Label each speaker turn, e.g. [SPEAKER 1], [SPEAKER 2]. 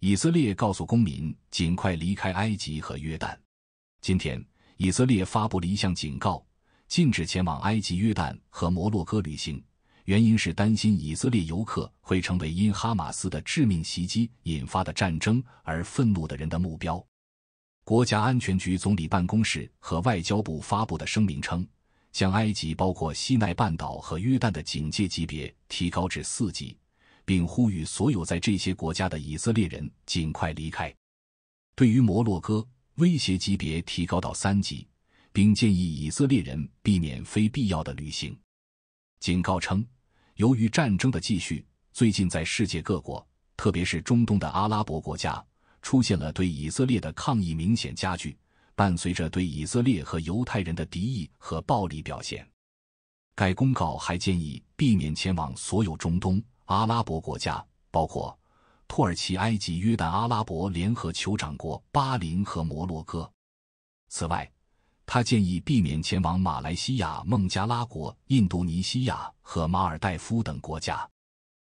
[SPEAKER 1] 以色列告诉公民尽快离开埃及和约旦。今天，以色列发布了一项警告，禁止前往埃及、约旦和摩洛哥旅行，原因是担心以色列游客会成为因哈马斯的致命袭击引发的战争而愤怒的人的目标。国家安全局、总理办公室和外交部发布的声明称，将埃及（包括西奈半岛）和约旦的警戒级别提高至四级。并呼吁所有在这些国家的以色列人尽快离开。对于摩洛哥，威胁级别提高到三级，并建议以色列人避免非必要的旅行。警告称，由于战争的继续，最近在世界各国，特别是中东的阿拉伯国家，出现了对以色列的抗议明显加剧，伴随着对以色列和犹太人的敌意和暴力表现。该公告还建议避免前往所有中东。阿拉伯国家包括土耳其、埃及、约旦、阿拉伯联合酋长国、巴林和摩洛哥。此外，他建议避免前往马来西亚、孟加拉国、印度尼西亚和马尔代夫等国家。